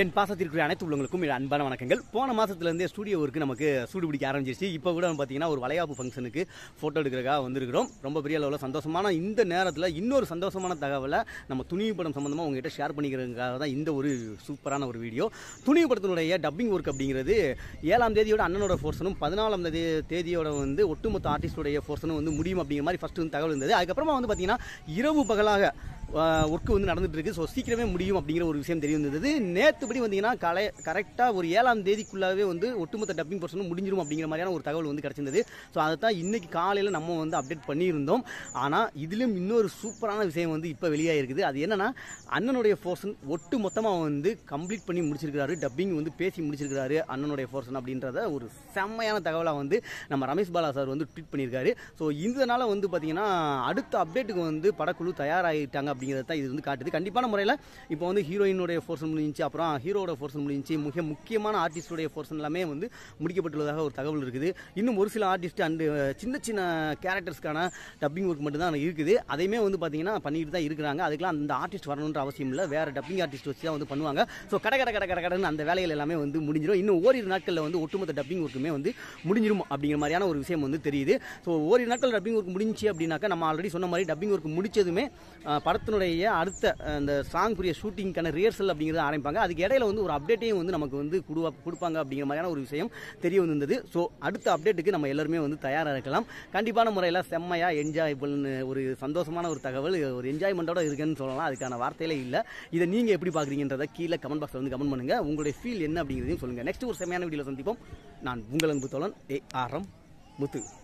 என் பாசத்திற்குரிய அனைத்து உள்ளவங்களுக்கும் அன்பான வணக்கங்கள் போன மாதத்துலேருந்தே ஒர்க்கு நமக்கு சூடு பிடிக்க ஆரம்பிச்சிருச்சு இப்போ கூட பார்த்தீங்கன்னா ஒரு வளையாப்பு ஃபங்க்ஷனுக்கு ஃபோட்டோ எடுக்கிறக்காக வந்திருக்கிறோம் ரொம்ப பெரிய அளவில் சந்தோஷமான இந்த நேரத்தில் இன்னொரு சந்தோஷமான தகவலை நம்ம துணிவு படம் சம்மந்தமாக உங்ககிட்ட ஷேர் பண்ணிக்கிறதுக்காக தான் இந்த ஒரு சூப்பரான ஒரு வீடியோ துணிவு படத்தினுடைய டப்பிங் ஒர்க் அப்படிங்கிறது ஏழாம் தேதியோட அண்ணனோட ஃபோர்ஷனும் பதினாலாம் தேதி தேதியோட வந்து ஒட்டுமொத்த ஆர்டிஸ்டோடைய ஃபோர்ஸனும் வந்து முடியும் அப்படிங்கிற மாதிரி ஃபஸ்ட்டு வந்து தகவல் இருந்தது அதுக்கப்புறமா வந்து பார்த்தீங்கன்னா இரவு பகலாக ஒர்க்கு வந்து நடந்துட்டு இருக்கு ஸோ சீக்கிரமே முடியும் அப்படிங்கிற ஒரு விஷயம் தெரிய வந்தது நேற்றுபடி வந்தீங்கன்னா கலை கரெக்டாக ஒரு ஏழாம் தேதிக்குள்ளாவே வந்து ஒட்டுமொத்த டப்பிங் பர்சனும் முடிஞ்சிடும் அப்படிங்கிற மாதிரியான ஒரு தகவல் வந்து கிடச்சிருந்தது ஸோ அதை தான் இன்னைக்கு காலையில் நம்ம வந்து அப்டேட் பண்ணியிருந்தோம் ஆனால் இதுலேயும் இன்னொரு சூப்பரான விஷயம் வந்து இப்போ வெளியாகிருக்குது அது என்னன்னா அண்ணனுடைய போர்ஷன் ஒட்டு மொத்தமாக வந்து கம்ப்ளீட் பண்ணி முடிச்சிருக்கிறாரு டப்பிங் வந்து பேசி முடிச்சிருக்கிறாரு அண்ணனுடைய போர்ஷன் அப்படின்றத ஒரு செம்மையான தகவலாக வந்து நம்ம ரமேஷ் பாலா சார் வந்து ட்வீட் பண்ணியிருக்காரு ஸோ இதனால் வந்து பார்த்தீங்கன்னா அடுத்த அப்டேட்டுக்கு வந்து படக்குழு தயாராகிட்டாங்க அப்படிங்கிறத தான் இது வந்து காட்டுது கண்டிப்பான முறையில் இப்போ வந்து ஹீரோயினுடைய ஃபோர்ஸ் முடிஞ்சு அப்புறம் ஹீரோட ஃபோர்ஸ் முடிஞ்சு மிக முக்கியமான ஆர்டிஸ்டுடைய ஃபோர்ஸ் எல்லாமே வந்து முடிக்கப்பட்டுள்ளதாக ஒரு தகவல் இருக்குது இன்னும் ஒரு சில ஆர்டிஸ்ட் அண்டு சின்ன சின்ன கேரக்டர்ஸ்க்கான டப்பிங் ஒர்க் மட்டும்தான் இருக்குது அதையுமே வந்து பார்த்தீங்கன்னா பண்ணிட்டு தான் இருக்கிறாங்க அதுக்கெல்லாம் அந்த ஆர்டிஸ்ட் வரணுன்ற அவசியம் இல்லை வேறு டப்பிங் ஆர்டிஸ்ட் வச்சு தான் வந்து பண்ணுவாங்க ஸோ கடை கடை கடை கடை கடன் அந்த வேலைகள் எல்லாமே வந்து முடிஞ்சிடும் இன்னும் ஓரிரு நாட்களில் வந்து ஒட்டுமொத்த டப்பிங் ஒர்க்குமே வந்து முடிஞ்சிடும் அப்படிங்கிற மாதிரியான ஒரு விஷயம் வந்து தெரியுது ஸோ ஓரிரு நாட்கள் டப்பிங் ஒர்க் முடிஞ்சு அப்படின்னாக்கா நம்ம ஆல்ரெடி சொன்ன மாதிரி டப்பிங் ஒர்க் முடிச்சதுமே படத்து படத்தினுடைய அடுத்த அந்த சாங் புரிய ஷூட்டிங்க்கான ரிஹர்சல் அப்படிங்கிறத ஆரம்பிப்பாங்க அதுக்கு இடையில வந்து ஒரு அப்டேட்டையும் வந்து நமக்கு வந்து கொடுவா கொடுப்பாங்க அப்படிங்கிற மாதிரியான ஒரு விஷயம் தெரிய வந்திருந்தது ஸோ அடுத்த அப்டேட்டுக்கு நம்ம எல்லாருமே வந்து தயாராக இருக்கலாம் கண்டிப்பான முறையில் செம்மையாக பண்ணு ஒரு சந்தோஷமான ஒரு தகவல் ஒரு என்ஜாய்மெண்ட்டோட இருக்குன்னு சொல்லலாம் அதுக்கான வார்த்தையிலே இல்லை இதை நீங்கள் எப்படி பார்க்குறீங்கன்றதை கீழே கமெண்ட் பாக்ஸில் வந்து கமெண்ட் பண்ணுங்கள் உங்களுடைய ஃபீல் என்ன அப்படிங்கிறதையும் சொல்லுங்கள் நெக்ஸ்ட் ஒரு செம்மையான வீடியோவில் சந்திப்போம் நான் உங்களுக்கு தோழன் ஏ ஆர் எம் முத்து